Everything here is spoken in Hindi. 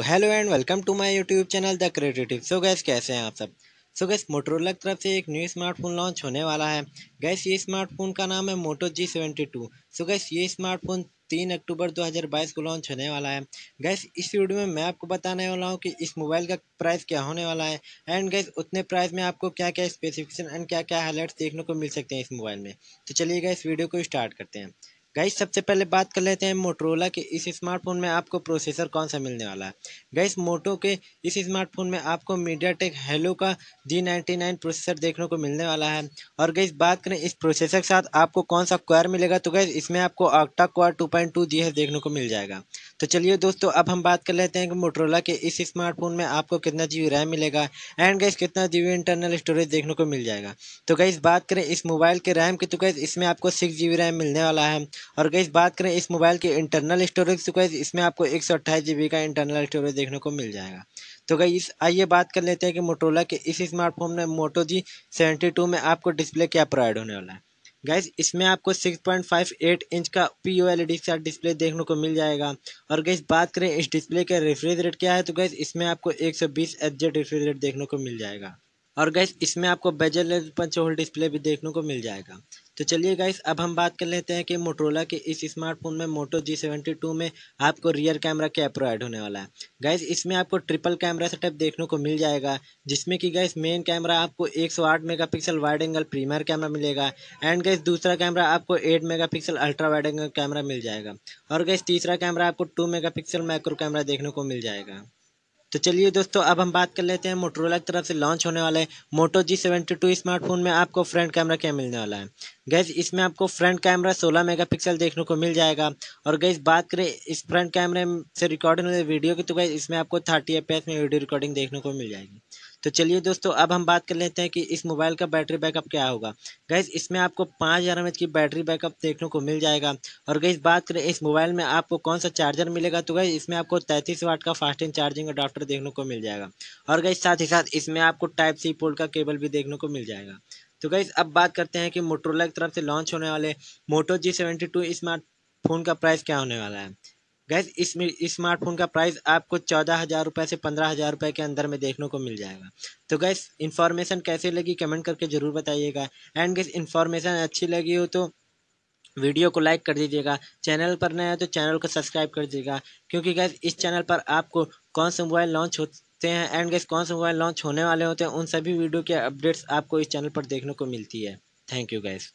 तो hello and welcome to my YouTube channel the creative so guys कैसे हैं आप सब सो गैस मोटरोला की तरफ से एक न्यू स्मार्टफोन लॉन्च होने वाला है गैस ये स्मार्टफोन का नाम है Moto G seventy two so guys ये स्मार्टफोन तीन अक्टूबर 2022 को लॉन्च होने वाला है गैस इस वीडियो में मैं आपको बताने वाला हूँ कि इस मोबाइल का प्राइस क्या होने वाला है एंड गैस उतने प्राइस में आपको क्या क्या स्पेसिफिकेशन एंड क्या क्या हाईलाइट्स देखने को मिल सकते हैं इस मोबाइल में तो चलिए गैस वीडियो को स्टार्ट करते हैं गाइस सबसे पहले बात कर लेते हैं मोटरोला के इस स्मार्टफोन में आपको प्रोसेसर कौन सा मिलने वाला है गैस मोटो के इस स्मार्टफोन में आपको मीडिया टेक हेलो का जी नाइन्टी नाइन प्रोसेसर देखने को मिलने वाला है और गाइस बात करें इस प्रोसेसर के साथ आपको कौन सा क्वार मिलेगा तो गैस इसमें आपको octa core two point two G देखने को मिल जाएगा तो चलिए दोस्तों अब हम बात कर लेते हैं कि मोटरोला के इस स्मार्टफोन में आपको कितना जी रैम मिलेगा एंड गैस कितना जी इंटरनल स्टोरेज देखने को मिल जाएगा तो गाइस बात करें इस मोबाइल के रैम की तो गैस इसमें आपको सिक्स जी रैम मिलने वाला है और गई बात करें इस मोबाइल के इंटरनल स्टोरेज तो गई इसमें आपको एक सौ का इंटरनल स्टोरेज देखने को मिल जाएगा तो गई आइए बात कर लेते हैं कि मोटोला के इस स्मार्टफोन में मोटो जी सेवेंटी में आपको डिस्प्ले क्या प्रोवाइड होने वाला है गैस इसमें आपको 6.58 इंच का पी ओ एल डिस्प्ले देखने को मिल जाएगा और गैस बात करें इस डिस्प्ले का रिफ्रेज रेट क्या है तो गैस इसमें आपको 120 सौ बीस रिफ्रेज रेट देखने को मिल जाएगा और गैस इसमें आपको बेजल पंच होल डिस्प्ले भी देखने को मिल जाएगा तो चलिए गाइस अब हम बात कर लेते हैं कि मोटरोला के इस स्मार्टफोन में मोटो जी सेवेंटी टू में आपको रियर कैमरा क्या प्रोवाइड होने वाला है गाइस इसमें आपको ट्रिपल कैमरा सेटअप देखने को मिल जाएगा जिसमें कि गाइस मेन कैमरा आपको एक सौ आठ megapixel wide angle premier camera मिलेगा एंड गाइस दूसरा कैमरा आपको eight megapixel ultra wide angle camera मिल जाएगा और गैस तीसरा कैमरा आपको two megapixel micro camera देखने को मिल जाएगा तो चलिए दोस्तों अब हम बात कर लेते हैं मोटरोला की तरफ से लॉन्च होने वाले Moto G seventy two smartphone में आपको फ्रंट कैमरा क्या मिलने वाला है गैस इसमें आपको फ्रंट कैमरा 16 मेगापिक्सल देखने को मिल जाएगा और गैस बात करें इस फ्रंट कैमरे से रिकॉर्डिंग वीडियो की तो गैस इसमें आपको थर्टी एफ में वीडियो रिकॉर्डिंग देखने को मिल जाएगी तो चलिए दोस्तों अब हम बात कर लेते हैं कि इस मोबाइल का बैटरी बैकअप क्या होगा गैस इसमें आपको पाँच हज़ार एम की बैटरी बैकअप देखने को मिल जाएगा और गैस बात करें इस मोबाइल में आपको कौन सा चार्जर मिलेगा तो गैस इसमें आपको तैंतीस वाट का फास्ट एंड चार्जिंग अडाप्टर देखने को मिल जाएगा और गैस साथ ही साथ इसमें आपको टाइप सी पोर्ट का केबल भी देखने को मिल जाएगा तो गैस अब बात करते हैं कि मोटरोला की तरफ से लॉन्च होने वाले मोटो जी सेवेंटी टू का प्राइस क्या होने वाला है गैस इस स्मार्टफोन का प्राइस आपको चौदह हज़ार रुपये से पंद्रह हज़ार रुपये के अंदर में देखने को मिल जाएगा तो गैस इन्फॉर्मेशन कैसे लगी कमेंट करके ज़रूर बताइएगा एंड गैस इन्फॉर्मेशन अच्छी लगी हो तो वीडियो को लाइक कर दीजिएगा चैनल पर नया है तो चैनल को सब्सक्राइब कर दीजिएगा क्योंकि गैस इस चैनल पर आपको कौन से मोबाइल लॉन्च होते हैं एंड गैस कौन से मोबाइल लॉन्च होने वाले होते हैं उन सभी वीडियो के अपडेट्स आपको इस चैनल पर देखने को मिलती है थैंक यू गैस